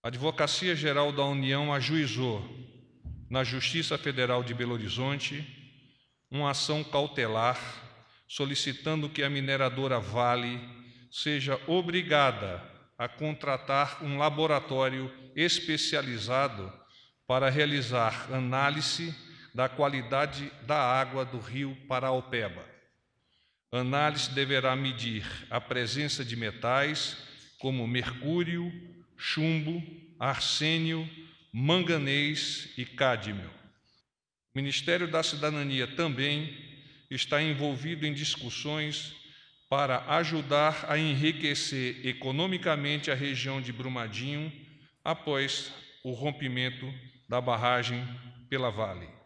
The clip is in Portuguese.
A Advocacia Geral da União ajuizou, na Justiça Federal de Belo Horizonte, uma ação cautelar solicitando que a mineradora Vale seja obrigada a contratar um laboratório especializado para realizar análise da qualidade da água do rio Paraopeba. Análise deverá medir a presença de metais como mercúrio, chumbo, arsênio, manganês e cádmio. O Ministério da Cidadania também está envolvido em discussões para ajudar a enriquecer economicamente a região de Brumadinho após o rompimento da barragem pela Vale.